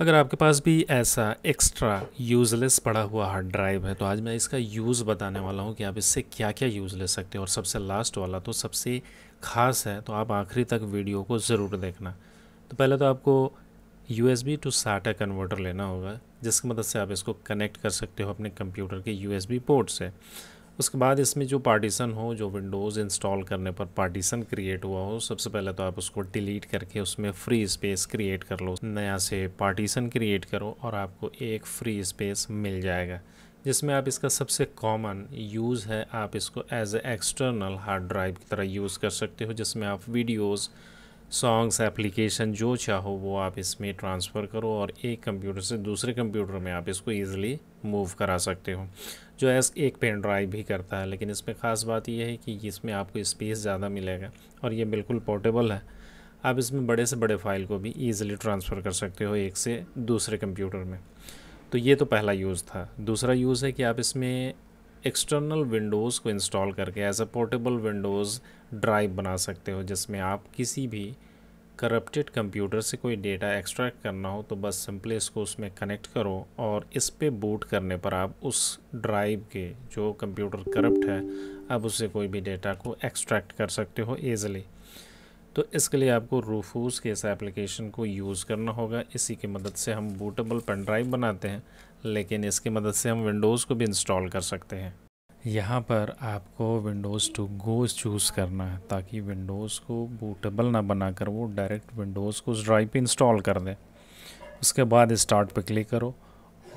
अगर आपके पास भी ऐसा एक्स्ट्रा यूज़लेस पड़ा हुआ हार्ड ड्राइव है तो आज मैं इसका यूज़ बताने वाला हूँ कि आप इससे क्या क्या यूज़ ले सकते हैं और सबसे लास्ट वाला तो सबसे ख़ास है तो आप आखिरी तक वीडियो को ज़रूर देखना तो पहले तो आपको U S B to SATA converter लेना होगा जिसकी मदद से आप इसको कनेक्ट कर सकते हो अपने कंप्यूटर के यू एस बी पोर्ट से उसके बाद इसमें जो पार्टीशन हो जो विंडोज़ इंस्टॉल करने पर पार्टीशन क्रिएट हुआ हो सबसे पहले तो आप उसको डिलीट करके उसमें फ्री स्पेस क्रिएट कर लो नया से पार्टीशन क्रिएट करो और आपको एक फ्री स्पेस मिल जाएगा जिसमें आप इसका सबसे कॉमन यूज़ है आप इसको as a external hard drive की तरह यूज़ कर सकते हो जिसमें आप वीडियोज़ सॉन्ग्स एप्लीकेशन जो चाहो वो आप इसमें ट्रांसफ़र करो और एक कंप्यूटर से दूसरे कंप्यूटर में आप इसको ईज़िली मूव करा सकते हो जो है एक पेन ड्राइव भी करता है लेकिन इसमें ख़ास बात यह है कि इसमें आपको स्पेस ज़्यादा मिलेगा और ये बिल्कुल पोर्टेबल है आप इसमें बड़े से बड़े फ़ाइल को भी ईज़िली ट्रांसफ़र कर सकते हो एक से दूसरे कंप्यूटर में तो ये तो पहला यूज़ था दूसरा यूज़ है कि आप इसमें एक्सटर्नल विंडोज़ को इंस्टॉल करके as a portable Windows drive बना सकते हो जिसमें आप किसी भी करप्टेड कंप्यूटर से कोई डेटा एक्सट्रैक्ट करना हो तो बस सिंपली इसको उसमें कनेक्ट करो और इस पर बूट करने पर आप उस ड्राइव के जो कंप्यूटर करप्ट है आप उससे कोई भी डेटा को एक्सट्रैक्ट कर सकते हो ईज़िली तो इसके लिए आपको रूफूस के इस एप्लीकेशन को यूज़ करना होगा इसी की मदद से हम बूटेबल पेन ड्राइव बनाते हैं लेकिन इसकी मदद से हम विंडोज़ को भी इंस्टॉल कर सकते हैं यहाँ पर आपको विंडोज़ टू गो चूज़ करना है ताकि विंडोज़ को बूटेबल ना बनाकर वो डायरेक्ट विंडोज़ को उस ड्राइव पे इंस्टॉल कर दें उसके बाद स्टार्ट पे क्लिक करो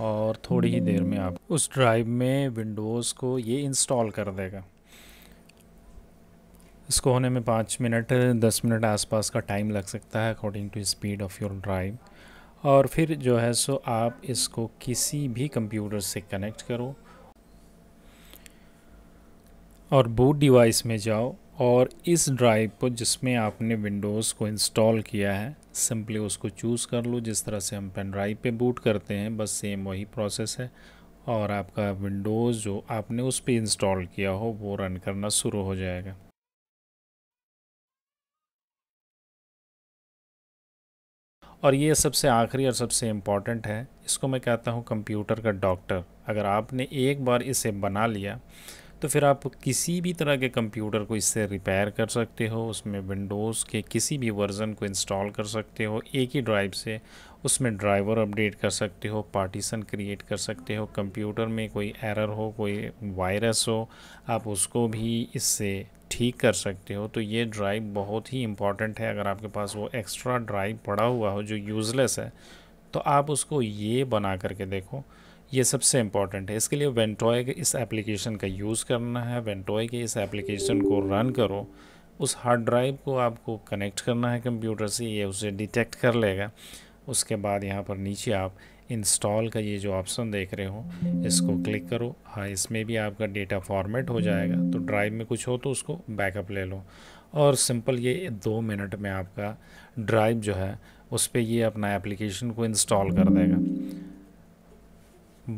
और थोड़ी ही देर में आप उस ड्राइव में विंडोज़ को ये इंस्टॉल कर देगा इसको होने में पाँच मिनट दस मिनट आसपास का टाइम लग सकता है according to speed of your drive और फिर जो है सो आप इसको किसी भी कंप्यूटर से कनेक्ट करो और बूट डिवाइस में जाओ और इस ड्राइव को जिसमें आपने विंडोज़ को इंस्टॉल किया है सिंपली उसको चूज़ कर लो जिस तरह से हम पेन ड्राइव पे बूट करते हैं बस सेम वही प्रोसेस है और आपका विंडोज़ जो आपने उस पर इंस्टॉल किया हो वो रन करना शुरू हो जाएगा और ये सबसे आखिरी और सबसे इम्पॉर्टेंट है इसको मैं कहता हूँ कंप्यूटर का डॉक्टर अगर आपने एक बार इसे बना लिया तो फिर आप किसी भी तरह के कंप्यूटर को इससे रिपेयर कर सकते हो उसमें विंडोज़ के किसी भी वर्ज़न को इंस्टॉल कर सकते हो एक ही ड्राइव से उसमें ड्राइवर अपडेट कर सकते हो पार्टीशन क्रिएट कर सकते हो कंप्यूटर में कोई एरर हो कोई वायरस हो आप उसको भी इससे ठीक कर सकते हो तो ये ड्राइव बहुत ही इम्पॉर्टेंट है अगर आपके पास वो एक्स्ट्रा ड्राइव पड़ा हुआ हो जो यूज़लेस है तो आप उसको ये बना करके देखो ये सबसे इम्पॉर्टेंट है इसके लिए वेंटॉय के इस एप्लीकेशन का यूज़ करना है वेंटॉय के इस एप्लीकेशन को रन करो उस हार्ड ड्राइव को आपको कनेक्ट करना है कंप्यूटर से ये उसे डिटेक्ट कर लेगा उसके बाद यहाँ पर नीचे आप इंस्टॉल का ये जो ऑप्शन देख रहे हो इसको क्लिक करो हाँ इसमें भी आपका डेटा फॉर्मेट हो जाएगा तो ड्राइव में कुछ हो तो उसको बैकअप ले लो और सिंपल ये दो मिनट में आपका ड्राइव जो है उस पर ये अपना एप्लीकेशन को इंस्टॉल कर देगा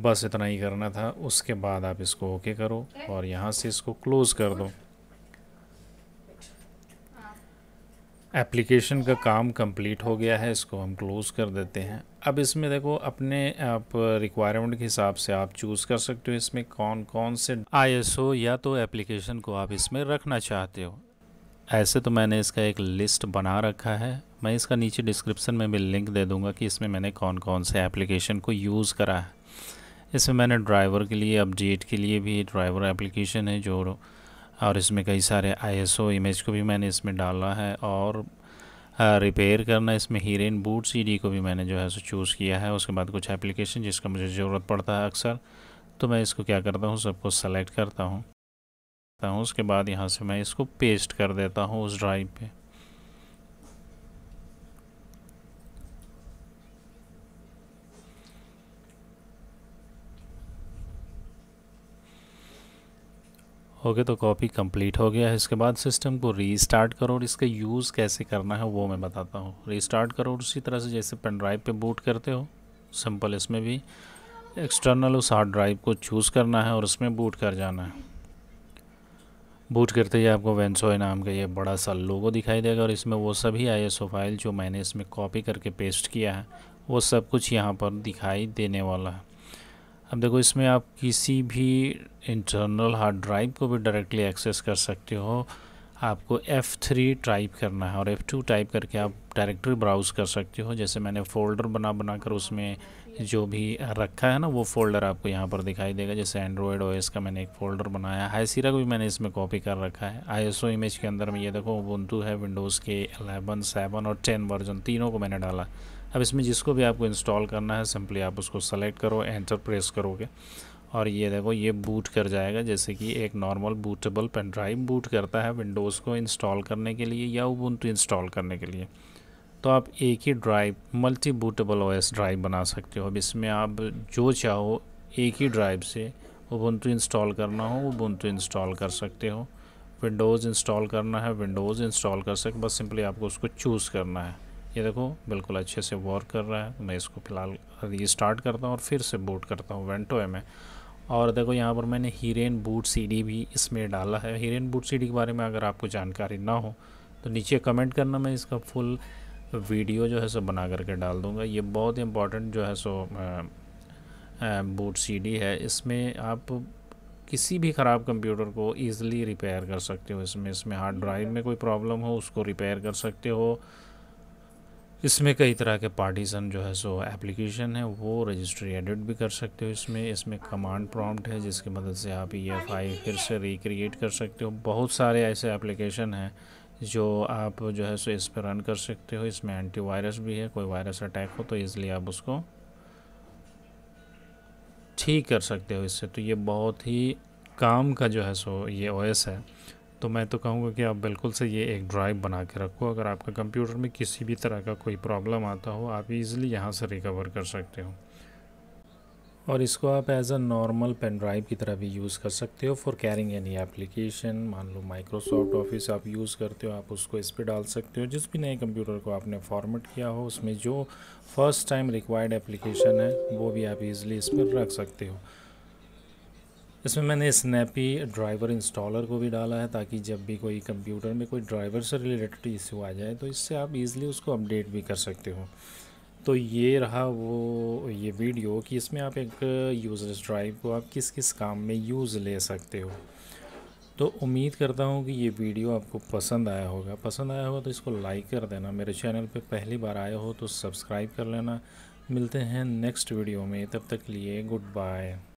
बस इतना ही करना था उसके बाद आप इसको ओके करो और यहाँ से इसको क्लोज़ कर दो एप्लीकेशन का काम कंप्लीट हो गया है इसको हम क्लोज़ कर देते हैं अब इसमें देखो अपने आप रिक्वायरमेंट के हिसाब से आप चूज़ कर सकते हो इसमें कौन कौन से आईएसओ या तो एप्लीकेशन को आप इसमें रखना चाहते हो ऐसे तो मैंने इसका एक लिस्ट बना रखा है मैं इसका नीचे डिस्क्रिप्शन में भी लिंक दे दूँगा कि इसमें मैंने कौन कौन से एप्लीकेशन को यूज़ करा है इसमें मैंने ड्राइवर के लिए अपडेट के लिए भी ड्राइवर एप्लीकेशन है जो और इसमें कई सारे आईएसओ इमेज को भी मैंने इसमें डाला है और रिपेयर करना इसमें हीरेन बूट सीडी को भी मैंने जो है सो चूज़ किया है उसके बाद कुछ एप्लीकेशन जिसका मुझे ज़रूरत पड़ता है अक्सर तो मैं इसको क्या करता हूँ सबको सेलेक्ट करता हूँ उसके बाद यहाँ से मैं इसको पेस्ट कर देता हूँ उस ड्राइव पर ओके तो कॉपी कंप्लीट हो गया है इसके बाद सिस्टम को रीस्टार्ट करो और इसका यूज़ कैसे करना है वो मैं बताता हूँ रीस्टार्ट करो और उसी तरह से जैसे पेन ड्राइव पे बूट करते हो सिंपल इसमें भी एक्सटर्नल उस हार्ड ड्राइव को चूज़ करना है और उसमें बूट कर जाना है बूट करते ही आपको वेंसोए नाम का ये बड़ा सा लोगो दिखाई देगा और इसमें वो सभी आई एस फाइल जो मैंने इसमें कॉपी करके पेस्ट किया है वो सब कुछ यहाँ पर दिखाई देने वाला है अब देखो इसमें आप किसी भी इंटरनल हार्ड ड्राइव को भी डायरेक्टली एक्सेस कर सकते हो आपको F3 टाइप करना है और F2 टाइप करके आप डायरेक्टरी ब्राउज़ कर सकते हो जैसे मैंने फ़ोल्डर बना बना कर उसमें जो भी रखा है ना वो फ़ोल्डर आपको यहाँ पर दिखाई देगा जैसे एंड्रॉयड ओएस का मैंने एक फ़ोल्डर बनाया है सीरा को भी मैंने इसमें कॉपी कर रखा है आईएसओ इमेज के अंदर में ये देखो उबंटू है विंडोज़ के एलेवन सेवन और टेन वर्जन तीनों को मैंने डाला अब इसमें जिसको भी आपको इंस्टॉल करना है सिंपली आप उसको सेलेक्ट करो एंटर प्रेस करोगे और ये देखो ये बूट कर जाएगा जैसे कि एक normal bootable pen drive boot करता है विंडोज़ को इंस्टॉल करने के लिए या उबुंटू इंस्टॉल करने के लिए तो आप एक ही drive multi bootable OS drive बना सकते हो अब इसमें आप जो चाहो एक ही ड्राइव से उबुंटू इंस्टॉल करना हो उबुंटू इंस्टॉल कर सकते हो विंडोज़ इंस्टॉल करना है विंडोज़ इंस्टॉल कर सकते बस सिंपली आपको उसको चूज़ करना है ये देखो बिल्कुल अच्छे से वॉर कर रहा है मैं इसको फ़िलहाल स्टार्ट करता हूँ और फिर से बूट करता हूँ वेंटो है मैं और देखो यहाँ पर मैंने हीरेन बूट सीडी भी इसमें डाला है हीरेन बूट सीडी के बारे में अगर आपको जानकारी ना हो तो नीचे कमेंट करना मैं इसका फुल वीडियो जो है सो बना करके डाल दूँगा ये बहुत इंपॉर्टेंट जो है सो बूट सी है इसमें आप किसी भी ख़राब कंप्यूटर को ईज़िली रिपेयर कर सकते हो इसमें इसमें हार्ड ड्राइव में कोई प्रॉब्लम हो उसको रिपेयर कर सकते हो इसमें कई तरह के पार्टीजन जो है सो एप्लीकेशन है वो रजिस्ट्री एडिट भी कर सकते हो इसमें इसमें कमांड प्रॉम्प्ट है जिसकी मदद से आप ई एफ आई फिर से रिक्रिएट कर सकते हो बहुत सारे ऐसे एप्लीकेशन हैं जो आप जो है सो इस पर रन कर सकते हो इसमें एंटी वायरस भी है कोई वायरस अटैक हो तो इसलिए आप उसको ठीक कर सकते हो इससे तो ये बहुत ही काम का जो है सो ये ओएस है तो मैं तो कहूँगा कि आप बिल्कुल से ये एक ड्राइव बना के रखो अगर आपका कंप्यूटर में किसी भी तरह का कोई प्रॉब्लम आता हो आप इजीली यहाँ से रिकवर कर सकते हो और इसको आप as a normal pen drive की तरह भी यूज़ कर सकते हो फॉर कैरिंग एनी एप्लीकेशन मान लो माइक्रोसॉफ्ट ऑफिस आप यूज़ करते हो आप उसको इस पर डाल सकते हो जिस भी नए कंप्यूटर को आपने फॉर्मेट किया हो उसमें जो फर्स्ट टाइम रिक्वायर्ड एप्लीकेशन है वो भी आप इज़िली इस पर रख सकते हो इसमें मैंने स्नैपी ड्राइवर इंस्टॉलर को भी डाला है ताकि जब भी कोई कंप्यूटर में कोई ड्राइवर से रिलेटेड इश्यू आ जाए तो इससे आप इजीली उसको अपडेट भी कर सकते हो तो ये रहा वो ये वीडियो कि इसमें आप एक यूज़लेस ड्राइव को आप किस किस काम में यूज़ ले सकते हो तो उम्मीद करता हूँ कि ये वीडियो आपको पसंद आया होगा पसंद आया होगा तो इसको लाइक कर देना मेरे चैनल पर पहली बार आया हो तो सब्सक्राइब कर लेना मिलते हैं नेक्स्ट वीडियो में तब तक लिए गुड बाय